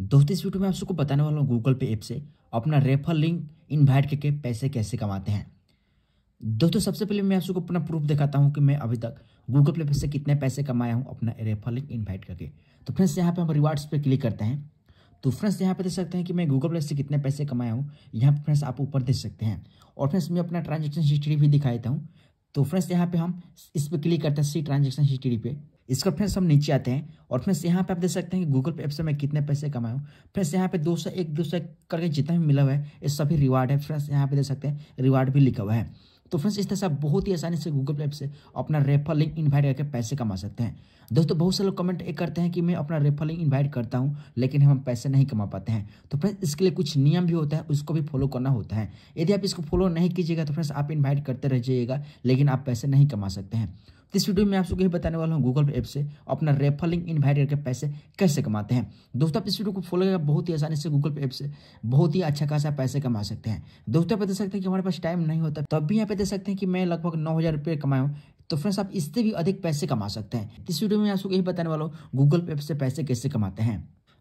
दोस्तों इस वीडियो में आप सबको बताने वाला हूँ गूगल पे ऐप से अपना रेफर लिंक इन्वाइट करके पैसे कैसे कमाते हैं दोस्तों सबसे पहले मैं आप सबको अपना प्रूफ दिखाता हूँ कि मैं अभी तक गूगल पे से कितने पैसे कमाया हूँ अपना रेफर लिंक इन्वाइट करके तो फ्रेंड्स यहाँ पे हम रिवार्ड्स पे क्लिक करते हैं तो फ्रेंड्स यहाँ पे देख सकते हैं कि मैं गूगल पे से कितने पैसे कमाया हूँ यहाँ पर फ्रेंड्स आप ऊपर देख सकते हैं और फ्रेंड्स मैं अपना ट्रांजेक्शन हिस्ट्री भी दिखा देता हूँ तो फ्रेंड्स यहाँ पे हम इस पर क्लिक करते हैं सी ट्रांजेक्शन हिस्ट्री पे इसका फ्रेंड्स हम नीचे आते हैं और फ्रेंड्स यहाँ पे आप देख सकते हैं कि गूगल पे ऐप से मैं कितने पैसे कमाया हूँ फ्रेंड्स यहाँ पे दो सौ एक दो सौ करके जितना भी मिला हुआ है ये सभी रिवार्ड है फ्रेंड्स यहाँ पे देख सकते हैं रिवार्ड भी लिखा हुआ है तो फ्रेंड्स इस तरह से आप बहुत ही आसानी से गूगल पे ऐप से अपना रेफर लिंक इन्वाइट करके पैसे कमा सकते हैं दोस्तों बहुत से लोग कमेंट ये करते हैं कि मैं अपना रेफर लिंक इन्वाइट करता हूँ लेकिन हम पैसे नहीं कमा पाते हैं तो फ्रेंड्स इसके लिए कुछ नियम भी होता है उसको भी फॉलो करना होता है यदि आप इसको फॉलो नहीं कीजिएगा तो फ्रेंड्स आप इन्वाइट करते रह जाइएगा लेकिन आप पैसे नहीं कमा सकते हैं इस वीडियो में आप सबको यही बताने वाला हूँ गूगल ऐप से अपना रेफरिंग इन्वाइट करके पैसे कैसे कमाते हैं दोस्तों आप इस वीडियो को फॉलो करके बहुत ही आसानी से गूगल पे ऐप से बहुत ही अच्छा खासा पैसे कमा सकते हैं दोस्तों आप देख सकते हैं कि हमारे पास टाइम नहीं होता तब भी यहाँ पे देख सकते हैं कि मैं लगभग नौ हज़ार रुपये कमाया तो फ्रेंड्स आप इससे भी अधिक पैसे कमा सकते हैं इस वीडियो में आप सबको यही बताने वाला हूँ गूगल पे ऐप से पैसे कैसे कमाते हैं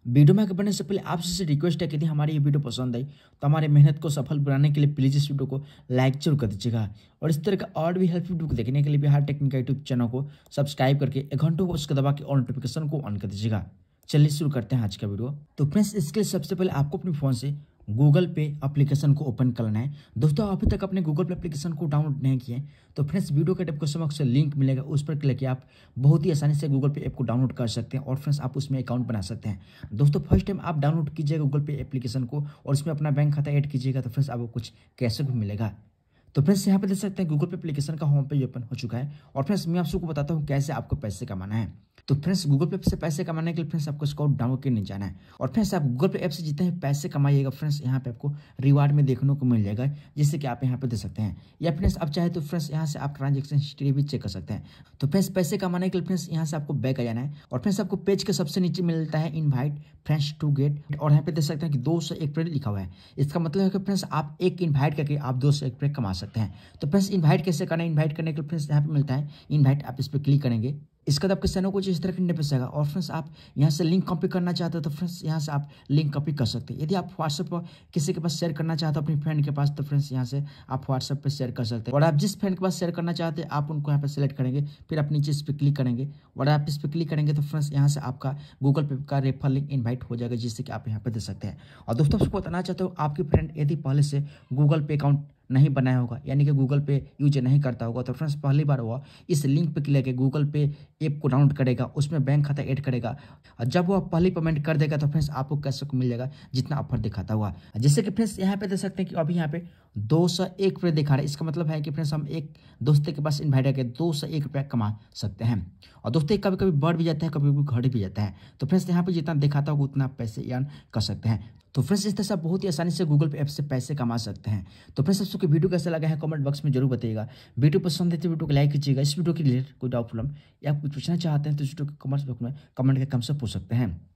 वीडियो में आगे बढ़ने से पहले आपसे से रिक्वेस्ट है कि यदि हमारी ये वीडियो पसंद आई तो हमारे मेहनत को सफल बनाने के लिए प्लीज़ इस वीडियो को लाइक जरूर कर दीजिएगा और इस तरह का और भी हेल्पफुल वीडियो को देखने के लिए बिहार टेक्निक यूट्यूब चैनल को सब्सक्राइब करके एक घंटों को उसके दबा के और नोटिफिकेशन को ऑन कर दीजिएगा चलिए शुरू करते हैं आज का वीडियो तो फ्रेंड्स इसके लिए सबसे पहले आपको अपने फ़ोन से गूगल पे एप्लीकेशन को ओपन करना है दोस्तों अभी तक अपने गूगल पे एप्लीकेशन को डाउनलोड नहीं किए तो फ्रेंड्स वीडियो के टेप को समक्ष लिंक मिलेगा उस पर क्लिक किया आप बहुत ही आसानी से गूगल पे ऐप को डाउनलोड कर सकते हैं और फ्रेंड्स आप उसमें अकाउंट बना सकते हैं दोस्तों फर्स्ट टाइम आप डाउनलोड कीजिएगा गूगल पे एप्लीकेशन को और उसमें अपना बैंक खाता ऐड कीजिएगा तो फ्रेंड्स आपको कुछ कैसे भी मिलेगा तो फ्रेंड्स यहाँ पर देख सकते हैं गूगल पे एप्लीकेशन का होम पेज ओपन हो चुका है और फ्रेंड्स मैं आप सबको बताता हूँ कैसे आपको पैसे कमाना है तो फ्रेंड्स गूगल पे से पैसे कमाने के लिए फ्रेंड्स आपको इसको डाउनलोड करने जाना है और फ्रेंड्स आप गूगल पे ऐप से जितने पैसे कमाइएगा फ्रेंड्स यहाँ पे आपको रिवार्ड में देखने को मिल जाएगा जिससे कि आप यहाँ पे दे सकते हैं या फ्रेंड्स आप चाहे तो फ्रेंड्स यहाँ से आप ट्रांजेक्शन हिस्ट्री भी चेक कर सकते हैं तो फ्रेंड्स पैसे कमाने के लिए फ्रेंड्स यहाँ से आपको बैक आ जाना है और फ्रेंड्स आपको पेज के सबसे नीचे मिलता है इन्वाइट फ्रेंड्स टू गेट और यहाँ पे देख सकते हैं कि दो सौ एक प्लेट लिखा हुआ है इसका मतलब है कि फ्रेंड्स आप एक इन्वाइट करके आप दो सौ एक प्लेट कमा सकते हैं तो फ्रेंड्स इन्वाइट कैसे करना है इन्वाइट करने के लिए फ्रेंड्स यहाँ पे मिलता है इन्वाइट आप इस पर क्लिक करेंगे इसका आपके सैनों को इस तरह के इंटरफेस आएगा और फ्रेंड्स आप यहाँ से लिंक कॉपी करना चाहते हो तो फ्रेंड्स यहाँ से आप लिंक कॉपी कर सकते हैं यदि आप व्हाट्सएप पर किसी के पास शेयर करना चाहते हो अपनी फ्रेंड के पास तो फ्रेंड्स यहाँ से आप व्हाट्सएप पर शेयर कर सकते हैं और आप जिस फ्रेंड के पास शेयर करना चाहते हैं आप उनको यहाँ पर सेलेक्ट करेंगे फिर आप नीचे इस पर क्लिक करेंगे और आप इस पर क्लिक करेंगे तो फ्रेंड्स यहाँ से आपका गूगल पे का रेफर लिंक इन्वाइट हो जाएगा जिससे कि आप यहाँ पर दे सकते हैं और दोस्तों आपको बताना चाहते हो आपकी फ्रेंड यदि पहले से गूगल पे अकाउंट नहीं बनाया होगा यानी कि गूगल पे यूज नहीं करता होगा तो फ्रेंड्स पहली बार हुआ इस लिंक पे क्लिक करके गूगल पे ऐप को डाउनलोड करेगा उसमें बैंक खाता ऐड करेगा और जब वो पहली पेमेंट कर देगा तो फ्रेंड्स आपको कैसे को मिल जाएगा जितना ऑफर दिखाता हुआ जैसे कि फ्रेंड्स यहाँ पे देख सकते हैं कि अभी यहाँ पे दो सौ एक रुपये दिखा रहा है इसका मतलब है कि फ्रेंड्स हम एक दोस्त के पास इन्वाइट करके दो सौ एक रुपया कमा सकते हैं और दोस्तों कभी कभी बढ़ भी जाता है कभी कभी घट भी जाता है तो फ्रेंड्स यहाँ पर जितना दिखाता होगा उतना पैसे अर्न कर सकते हैं तो फ्रेंड्स इस तरह से आप बहुत ही आसानी से गूगल पे ऐप से पैसे कमा सकते हैं तो फ्रेंड्स आप सबको वीडियो कैसा लगा है कमेंट बॉक्स में जरूर बताइएगा वीडियो पसंद है तो वीडियो को लाइक कीजिएगा इस वीडियो के रिलेटेड कोई डाउट प्रॉब्लम या कुछ पूछना चाहते हैं तो वीडियो के कमेंट बॉक्स में कमेंट करके हमसे पूछ सकते हैं